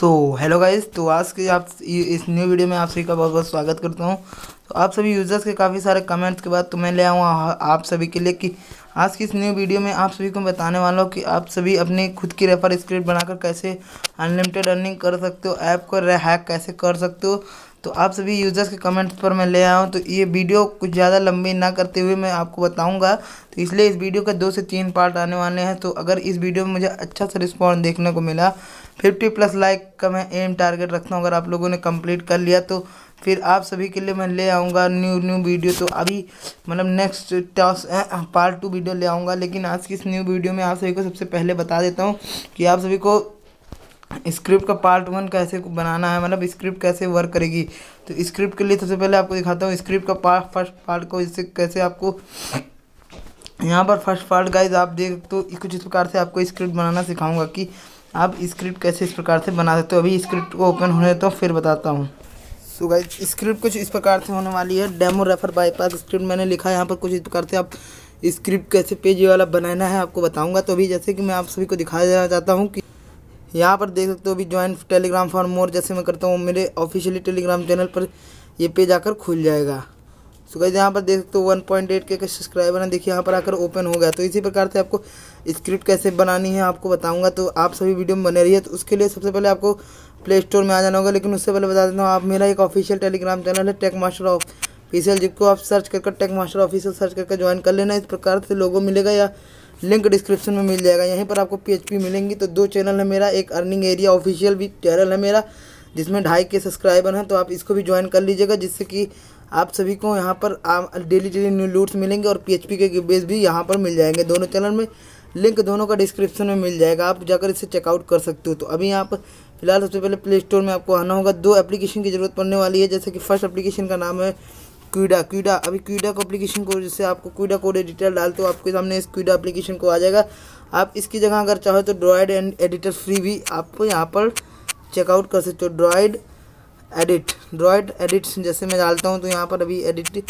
so hello guys तो आज के आप इस न्यू वीडियो में आप सभी का बहुत बहुत स्वागत करता हूँ तो आप सभी यूज़र्स के काफ़ी सारे कमेंट्स के बाद तो मैं ले आऊँ आप सभी के लिए कि आज की इस न्यू वीडियो में आप सभी को बताने वाला हूँ कि आप सभी अपने खुद की रेफर स्क्रिप्ट बनाकर कैसे अनलिमिटेड अर्निंग कर सकते हो ऐप को हैक कैसे कर सकते हो तो आप सभी यूज़र्स के कमेंट्स पर मैं ले आया हूँ तो ये वीडियो कुछ ज़्यादा लंबी ना करते हुए मैं आपको बताऊँगा तो इसलिए इस वीडियो का दो से तीन पार्ट आने वाले हैं तो अगर इस वीडियो में मुझे अच्छा सा रिस्पॉन्स देखने को मिला फिफ्टी प्लस लाइक का मैं एम टारगेट रखता हूँ अगर आप लोगों ने कम्प्लीट कर लिया तो फिर आप सभी के लिए मैं ले आऊँगा न्यू न्यू वीडियो तो अभी मतलब नेक्स्ट टॉस पार्ट टू वीडियो ले आऊँगा लेकिन आज की इस न्यू वीडियो में आप सभी को सबसे पहले बता देता हूँ कि आप सभी को स्क्रिप्ट का पार्ट वन कैसे बनाना है मतलब स्क्रिप्ट कैसे वर्क करेगी तो स्क्रिप्ट के लिए सबसे पहले आपको दिखाता हूँ स्क्रिप्ट का पार्ट फर्स्ट पार्ट को इससे कैसे आपको यहाँ पर फर्स्ट पार्ट गाइज आप देख तो कुछ इस प्रकार से आपको स्क्रिप्ट बनाना सिखाऊंगा कि आप स्क्रिप्ट कैसे इस प्रकार से बना सकते हो अभी स्क्रिप्ट को ओपन होने तो फिर बताता हूँ सो गाइज स्क्रिप्ट कुछ इस प्रकार से होने वाली है डेमो रेफर बाईपास स्क्रिप्ट मैंने लिखा है यहाँ पर कुछ इस प्रकार से आप स्क्रिप्ट कैसे पेज वाला बनाना है आपको बताऊँगा तो अभी जैसे कि मैं आप सभी को दिखाया देना चाहता हूँ कि यहाँ पर देख सकते हो अभी ज्वाइन टेलीग्राम फॉर मोर जैसे मैं करता हूँ मेरे ऑफिशियली टेलीग्राम चैनल पर ये पेज आकर खुल जाएगा सो so गाइज यहाँ पर देख सकते हो one point eight K, subscriber हैं देखिए यहाँ पर आकर ओपन हो गया तो इसी प्रकार से आपको स्क्रिप्ट कैसे बनानी है आपको बताऊँगा तो आप सभी वीडियो में बने रही है तो उसके लिए सबसे पहले आपको प्ले स्टोर में आ जाना होगा लेकिन उससे पहले बता देता हूँ आप मेरा एक ऑफिशियल टेलीग्राम चैनल है टेक मास्टर ऑफिशियल जिसको आप सर्च कर टेक मास्टर ऑफिशियल सर्च करके ज्वाइन कर लेना इस प्रकार से लोगों मिलेगा या लिंक डिस्क्रिप्शन में मिल जाएगा यहीं पर आपको पी मिलेंगी तो दो चैनल है मेरा एक अर्निंग एरिया ऑफिशियल भी चैनल है मेरा जिसमें ढाई के सब्सक्राइबर हैं तो आप इसको भी ज्वाइन कर लीजिएगा जिससे कि आप सभी को यहाँ पर डेली डेली न्यू लूट्स मिलेंगे और पी के बेस भी यहाँ पर मिल जाएंगे दोनों चैनल में लिंक दोनों का डिस्क्रिप्शन में मिल जाएगा आप जाकर इसे चेकआउट कर सकते हो तो अभी यहाँ पर फिलहाल सबसे पहले प्ले स्टोर में आपको आना होगा दो एप्लीकेशन की ज़रूरत पड़ने वाली है जैसे कि फर्स्ट एप्लीकेशन का नाम है क्यूडा क्यूडा अभी क्यूडा को अप्लीकेशन को जैसे आपको क्यूडा कोड एडिटर डालते हो आपके सामने इस क्यूडा अप्लीकेशन को आ जाएगा आप इसकी जगह अगर चाहो तो ड्रॉइड एंड एडिटर फ्री भी आपको यहाँ पर चेकआउट कर सकते हो ड्रॉइड एडिट ड्रॉइड एडिट जैसे मैं डालता हूँ तो यहाँ पर अभी एडिट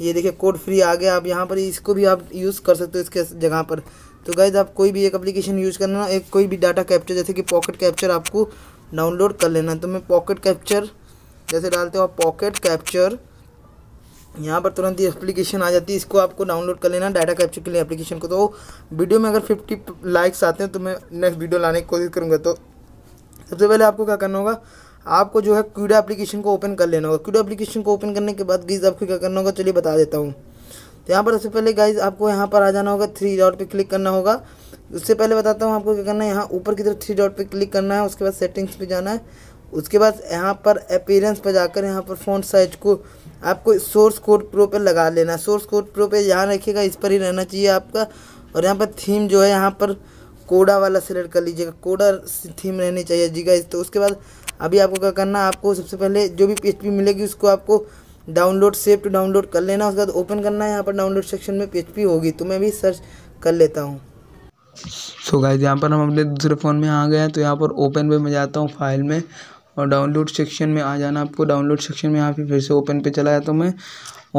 ये देखिए कोड फ्री आ गया आप यहाँ पर इसको भी आप यूज़ कर सकते हो इसके जगह पर तो गैज आप कोई भी एक अप्लीकेशन यूज़ करना एक कोई भी डाटा कैप्चर जैसे कि पॉकेट कैप्चर आपको डाउनलोड कर लेना तो मैं पॉकेट कैप्चर जैसे डालते हो आप पॉकेट कैप्चर यहाँ पर तुरंत ही एप्लीकेशन आ जाती है इसको आपको डाउनलोड कर लेना डाटा कैप्चर के लिए एप्लीकेशन को तो वीडियो में अगर फिफ्टी लाइक्स आते हैं तो मैं नेक्स्ट वीडियो लाने की कोशिश करूँगा तो सबसे पहले आपको क्या करना होगा आपको जो है क्यूडा एप्लीकेशन को ओपन कर लेना होगा क्यूडा एप्लीकेशन को ओपन करने के बाद गीज आपको क्या करना होगा चलिए बता देता हूँ तो यहाँ पर सबसे पहले गाइज आपको यहाँ पर आ जाना होगा थ्री डॉट पे क्लिक करना होगा उससे पहले बताता हूँ आपको क्या करना है यहाँ ऊपर की तरफ थ्री डॉट पे क्लिक करना है उसके बाद सेटिंग्स पे जाना है उसके बाद यहाँ पर अपीरेंस पर जाकर यहाँ पर फोन साइज को आपको सोर्स कोड प्रो पे लगा लेना सोर्स कोड प्रो पे यहाँ रखिएगा इस पर ही रहना चाहिए आपका और यहाँ पर थीम जो है यहाँ पर कोडा वाला सिलेक्ट कर लीजिएगा कोडा थीम रहनी चाहिए जी तो उसके बाद अभी आपको क्या करना है आपको सबसे पहले जो भी पी मिलेगी उसको आपको डाउनलोड सेव टू डाउनलोड कर लेना उसके बाद ओपन करना है यहाँ पर डाउनलोड सेक्शन में पी होगी तो मैं भी सर्च कर लेता हूँ सो गाइज यहाँ पर हम अपने दूसरे फ़ोन में आ गए हैं तो यहाँ पर ओपन पे मैं जाता हूँ फाइल में और डाउनलोड सेक्शन में आ जाना आपको डाउनलोड सेक्शन में यहाँ पे फिर से ओपन पे चला जाता हूँ मैं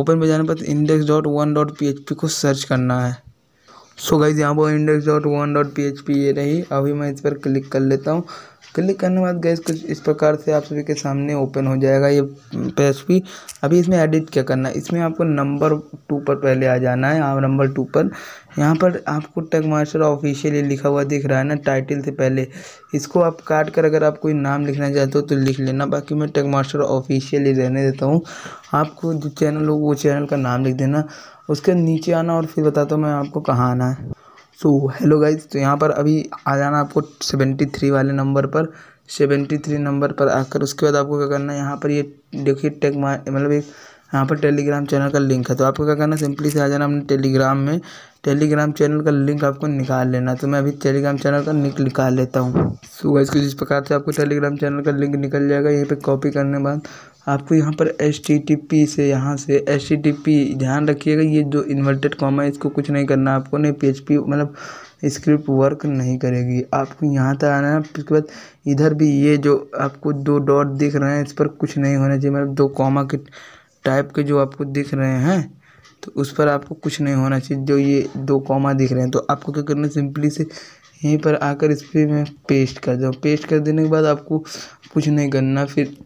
ओपन पे जाने पर index dot one dot P H P को सर्च करना है सो गाइज यहाँ पर index dot one dot P H P ये रही अभी मैं इस पर क्लिक कर लेता हूँ क्लिक करने के बाद गैस कुछ इस प्रकार से आप सभी के सामने ओपन हो जाएगा ये पेज भी अभी इसमें एडिट क्या करना है इसमें आपको नंबर टू पर पहले आ जाना है आप नंबर टू पर यहाँ पर आपको टेक मास्टर ऑफिशियली लिखा हुआ दिख रहा है ना टाइटल से पहले इसको आप काट कर अगर आप कोई नाम लिखना चाहते हो तो लिख लेना बाकी मैं टेक मास्टर ऑफिशियली रहने देता हूँ आपको जो चैनल हो वो चैनल का नाम लिख देना उसके नीचे आना और फिर बताता हूँ मैं आपको कहाँ आना है सो हेलो गाइज तो यहाँ पर अभी आ जाना आपको सेवेंटी थ्री वाले नंबर पर सेवेंटी थ्री नंबर पर आकर उसके बाद आपको क्या करना है यहाँ पर ये देखिए टेक मतलब एक यहाँ पर टेलीग्राम चैनल का लिंक है तो आपको क्या करना है सिंपली से आ जाना अपने टेलीग्राम में टेलीग्राम चैनल का लिंक आपको निकाल लेना तो मैं अभी टेलीग्राम चैनल का लिंक निकाल लेता हूँ सो so, को जिस प्रकार से आपको टेलीग्राम चैनल का लिंक निकल जाएगा यहीं पर कॉपी करने बाद आपको यहाँ पर पी से यहाँ से पी ध्यान रखिएगा ये जो इन्वर्टेड कॉमा है इसको कुछ नहीं करना आपको नहीं पी मतलब स्क्रिप्ट वर्क नहीं करेगी आपको यहाँ तक आना है उसके बाद इधर भी ये जो आपको दो डॉट दिख रहे हैं इस पर कुछ नहीं होना चाहिए मतलब दो कॉमा के टाइप के जो आपको दिख रहे हैं तो उस पर आपको कुछ नहीं होना चाहिए जो ये दो कॉमा दिख रहे हैं तो आपको क्या करना है सिंपली से यहीं पर आकर इस पर मैं पेस्ट कर दूँ पेस्ट कर देने के बाद आपको कुछ नहीं करना फिर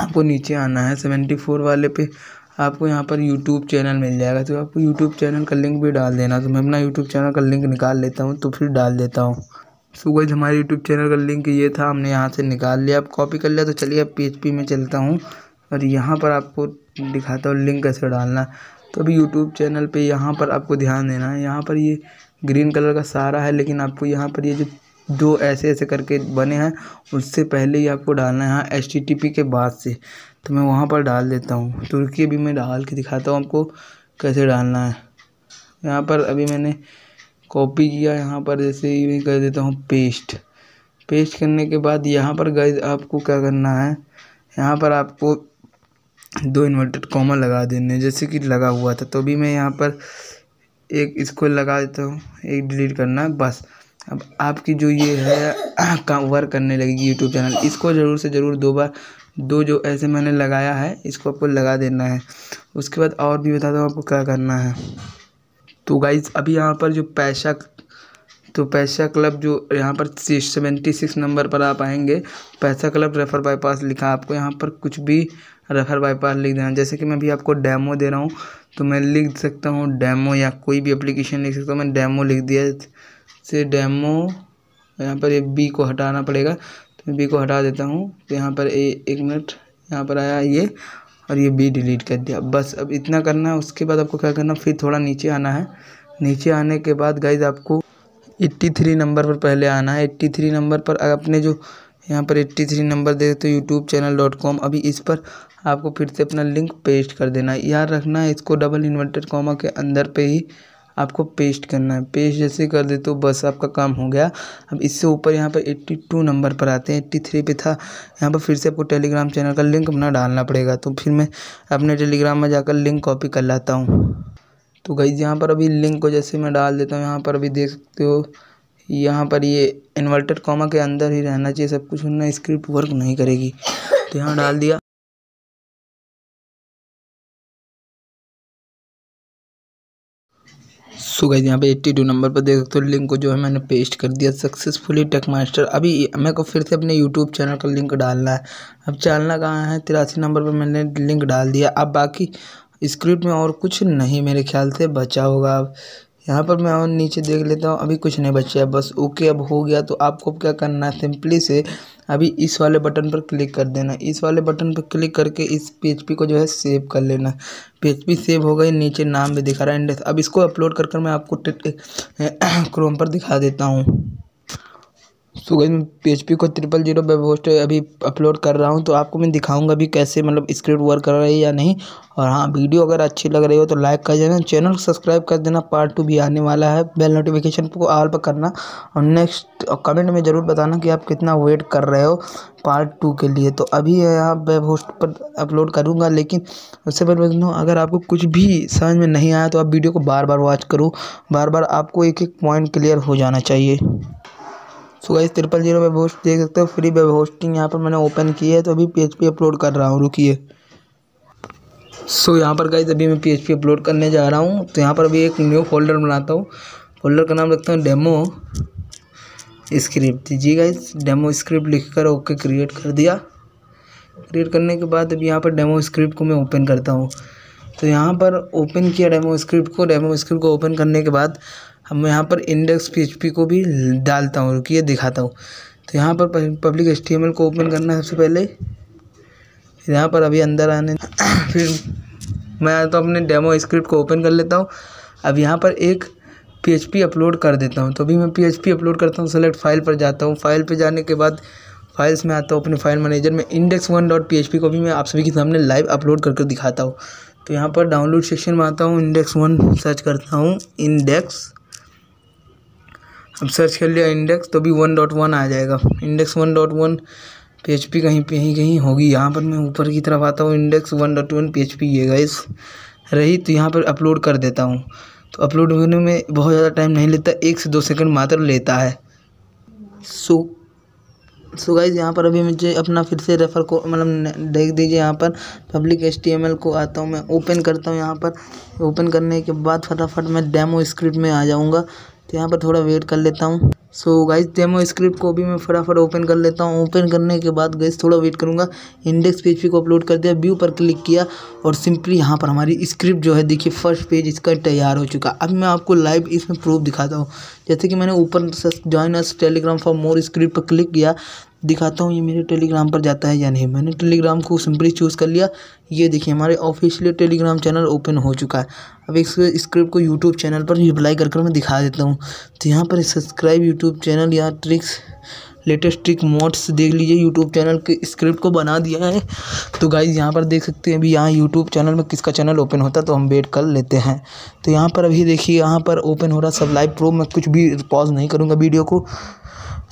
आपको नीचे आना है सेवेंटी फोर वाले पे आपको यहाँ पर यूट्यूब चैनल मिल जाएगा तो आपको यूट्यूब चैनल का लिंक भी डाल देना तो मैं अपना यूट्यूब चैनल का लिंक निकाल लेता हूँ तो फिर डाल देता हूँ सो गई हमारे यूट्यूब चैनल का लिंक ये था हमने यहाँ से निकाल लिया आप कॉपी कर लिया तो चलिए अब पी में चलता हूँ और यहाँ पर आपको दिखाता हूँ लिंक कैसे डालना तो अभी यूट्यूब चैनल पर यहाँ पर आपको ध्यान देना है यहाँ पर ये ग्रीन कलर का सारा है लेकिन आपको यहाँ पर ये जो जो ऐसे ऐसे करके बने हैं उससे पहले ही आपको डालना है हाँ एच टी टी पी के बाद से तो मैं वहाँ पर डाल देता हूँ तुर्की भी मैं डाल के दिखाता हूँ आपको कैसे डालना है यहाँ पर अभी मैंने कॉपी किया यहाँ पर जैसे ही मैं कर देता हूँ पेस्ट पेस्ट करने के बाद यहाँ पर गए आपको क्या करना है यहाँ पर आपको दो इन्वर्टेड कॉमा लगा देने जैसे कि लगा हुआ था तो भी मैं यहाँ पर एक इसको लगा देता हूँ एक डिलीट करना है बस अब आपकी जो ये है काम वर्क करने लगेगी यूट्यूब चैनल इसको ज़रूर से ज़रूर दो बार दो जो ऐसे मैंने लगाया है इसको आपको लगा देना है उसके बाद और भी बता दो आपको क्या करना है तो गाइज अभी यहाँ पर जो पैसा तो पैसा क्लब जो यहाँ पर सेवेंटी सिक्स नंबर पर आप आएंगे पैसा क्लब रेफर बाईपास लिखा आपको यहाँ पर कुछ भी रेफर बाईपास लिख देना जैसे कि मैं अभी आपको डैमो दे रहा हूँ तो मैं लिख सकता हूँ डैमो या कोई भी एप्लीकेशन लिख सकता हूँ मैं डैमो लिख दिया से डेमो यहाँ पर ये बी को हटाना पड़ेगा तो बी को हटा देता हूँ तो यहाँ पर ए एक मिनट यहाँ पर आया ये और ये बी डिलीट कर दिया बस अब इतना करना है उसके बाद आपको क्या करना फिर थोड़ा नीचे आना है नीचे आने के बाद गाइज आपको 83 नंबर पर पहले आना है 83 नंबर पर अपने जो यहाँ पर 83 नंबर दे तो यूट्यूब चैनल डॉट कॉम अभी इस पर आपको फिर से अपना लिंक पेस्ट कर देना है याद रखना है इसको डबल इन्वर्टेड कॉमा के अंदर पे ही आपको पेस्ट करना है पेस्ट जैसे कर देते हो बस आपका काम हो गया अब इससे ऊपर यहाँ पर एट्टी टू नंबर पर आते हैं एट्टी थ्री पे था यहाँ पर फिर से आपको टेलीग्राम चैनल का लिंक अपना डालना पड़ेगा तो फिर मैं अपने टेलीग्राम में जाकर लिंक कॉपी कर लाता हूँ तो गई यहाँ पर अभी लिंक को जैसे मैं डाल देता हूँ यहाँ पर अभी देख सकते हो यहाँ पर ये इन्वर्टेड कॉमा के अंदर ही रहना चाहिए सब कुछ वरना स्क्रिप्ट वर्क नहीं करेगी तो यहाँ डाल दिया सो गाइज यहाँ पे 82 नंबर पर देख सकते हो लिंक को जो है मैंने पेस्ट कर दिया सक्सेसफुली टेक मास्टर अभी मेरे को फिर से अपने यूट्यूब चैनल का लिंक डालना है अब चालना कहाँ है तिरासी नंबर पर मैंने लिंक डाल दिया अब बाकी स्क्रिप्ट में और कुछ नहीं मेरे ख्याल से बचा होगा अब यहाँ पर मैं और नीचे देख लेता हूँ अभी कुछ नहीं बचा है बस ओके अब हो गया तो आपको क्या करना है सिंपली से अभी इस वाले बटन पर क्लिक कर देना इस वाले बटन पर क्लिक करके इस पी को जो है सेव कर लेना पी सेव हो गई नीचे नाम भी दिखा रहा है इंडेक्स अब इसको अपलोड कर कर मैं आपको क्रोम पर दिखा देता हूँ सो गई मैं पी एच पी को ट्रिपल जीरो वेब होस्ट अभी अपलोड कर रहा हूँ तो आपको मैं दिखाऊंगा भी कैसे मतलब स्क्रिप्ट वर्क कर रही है या नहीं और हाँ वीडियो अगर अच्छी लग रही हो तो लाइक कर देना चैनल सब्सक्राइब कर देना पार्ट टू भी आने वाला है बेल नोटिफिकेशन को ऑल पर करना और नेक्स्ट कमेंट में ज़रूर बताना कि आप कितना वेट कर रहे हो पार्ट टू के लिए तो अभी यहाँ वेब होस्ट पर अपलोड करूँगा लेकिन उससे पहले बताऊँ अगर आपको कुछ भी समझ में नहीं आया तो आप वीडियो को बार बार वॉच करो बार बार आपको एक एक पॉइंट क्लियर हो जाना चाहिए so guys triple zero web host देख सकते हो फ्री वेब होस्टिंग यहाँ पर मैंने ओपन की है तो अभी पी अपलोड कर रहा हूँ रुकिए सो so, यहाँ पर गाइज अभी मैं पी अपलोड करने जा रहा हूँ तो यहाँ पर अभी एक न्यू फोल्डर बनाता हूँ फोल्डर का नाम रखता हूँ डेमो स्क्रिप्ट जी गाइज डेमो स्क्रिप्ट लिख कर ओके क्रिएट कर दिया क्रिएट करने के बाद अभी यहाँ पर डेमो स्क्रिप्ट को मैं ओपन करता हूँ तो यहाँ पर ओपन किया डेमो स्क्रिप्ट को डेमो स्क्रिप्ट को ओपन करने के बाद अब मैं यहाँ पर इंडेक्स पी को भी डालता हूँ रुकिए दिखाता हूँ तो यहाँ पर पब्लिक एच को ओपन करना सबसे पहले यहाँ पर अभी अंदर आने फिर मैं तो अपने डेमो स्क्रिप्ट को ओपन कर लेता हूँ अब यहाँ पर एक पी अपलोड कर देता हूँ तो अभी मैं पी अपलोड करता हूँ सेलेक्ट फाइल पर जाता हूँ फाइल पर जाने के बाद फाइल्स में आता हूँ अपने फाइल मैनेजर में इंडेक्स वन डॉट पी को भी मैं आप सभी के सामने लाइव अपलोड करके दिखाता हूँ तो यहाँ पर डाउनलोड सेक्शन में आता हूँ इंडेक्स वन सर्च करता हूँ इंडेक्स अब सर्च कर लिया इंडेक्स तो भी वन डॉट वन आ जाएगा index one dot one P H P कहीं पे ही कहीं होगी यहाँ पर मैं ऊपर की तरफ आता हूँ index one dot one P H P ये गाइस रही तो यहाँ पर अपलोड कर देता हूँ तो अपलोड होने में बहुत ज़्यादा टाइम नहीं लेता एक से दो सेकंड मात्र लेता है सो सो so गाइज यहाँ पर अभी मुझे अपना फिर से रेफर को मतलब देख दीजिए यहाँ पर पब्लिक एच को आता हूँ मैं ओपन करता हूँ यहाँ पर ओपन करने के बाद फटाफट मैं डेमो स्क्रिप्ट में आ जाऊँगा तो यहाँ पर थोड़ा वेट कर लेता हूँ सो गाइस डेमो स्क्रिप्ट को भी मैं फटाफट ओपन कर लेता हूँ ओपन करने के बाद गाइस थोड़ा वेट करूँगा इंडेक्स पेज को अपलोड कर दिया व्यू पर क्लिक किया और सिंपली यहाँ पर हमारी स्क्रिप्ट जो है देखिए फर्स्ट पेज इसका तैयार हो चुका अब मैं आपको लाइव इसमें प्रूफ दिखाता हूँ जैसे कि मैंने ऊपर join us Telegram for more script पर क्लिक किया दिखाता हूँ ये मेरे टेलीग्राम पर जाता है या नहीं मैंने टेलीग्राम को सिंपली चूज़ कर लिया ये देखिए हमारे ऑफिशियल टेलीग्राम चैनल ओपन हो चुका है अब इस स्क्रिप्ट को यूट्यूब चैनल पर रिप्लाई कर कर मैं दिखा देता हूँ तो यहाँ पर सब्सक्राइब यूट्यूब चैनल या ट्रिक्स लेटेस्ट ट्रिक मोड्स देख लीजिए यूट्यूब चैनल के स्क्रिप्ट को बना दिया है तो गाइज यहाँ पर देख सकते हैं अभी यहाँ यूट्यूब चैनल में किसका चैनल ओपन होता तो हम वेट कर लेते हैं तो यहाँ पर अभी देखिए यहाँ पर ओपन हो रहा सब लाइव प्रो मैं कुछ भी पॉज नहीं करूँगा वीडियो को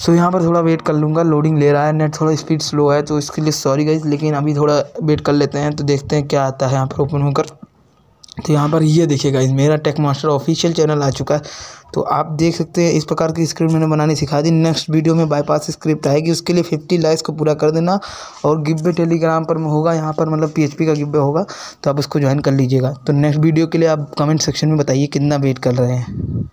सो यहाँ पर थोड़ा वेट कर लूँगा लोडिंग ले रहा है नेट थोड़ा स्पीड स्लो है तो इसके लिए सॉरी गई लेकिन अभी थोड़ा वेट कर लेते हैं तो देखते हैं क्या आता है यहाँ पर ओपन होकर तो यहाँ पर ये देखिएगा इस मेरा टेक मास्टर ऑफिशियल चैनल आ चुका है तो आप देख सकते हैं इस प्रकार की स्क्रिप्ट मैंने बनानी सिखा दी नेक्स्ट वीडियो में बाईपास स्क्रिप्ट आएगी उसके लिए फिफ्टी लाइक्स को पूरा कर देना और गिब्बे टेलीग्राम पर होगा यहाँ पर मतलब पीएचपी का गिब्बे होगा तो आप उसको ज्वाइन कर लीजिएगा तो नेक्स्ट वीडियो के लिए आप कमेंट सेक्शन में बताइए कितना वेट कर रहे हैं